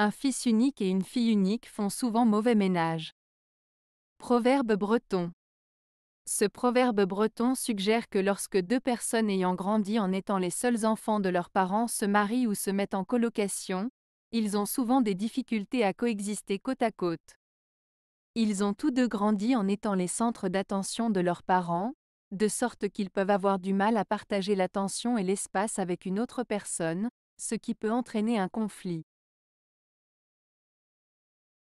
Un fils unique et une fille unique font souvent mauvais ménage. Proverbe breton. Ce proverbe breton suggère que lorsque deux personnes ayant grandi en étant les seuls enfants de leurs parents se marient ou se mettent en colocation, ils ont souvent des difficultés à coexister côte à côte. Ils ont tous deux grandi en étant les centres d'attention de leurs parents, de sorte qu'ils peuvent avoir du mal à partager l'attention et l'espace avec une autre personne, ce qui peut entraîner un conflit.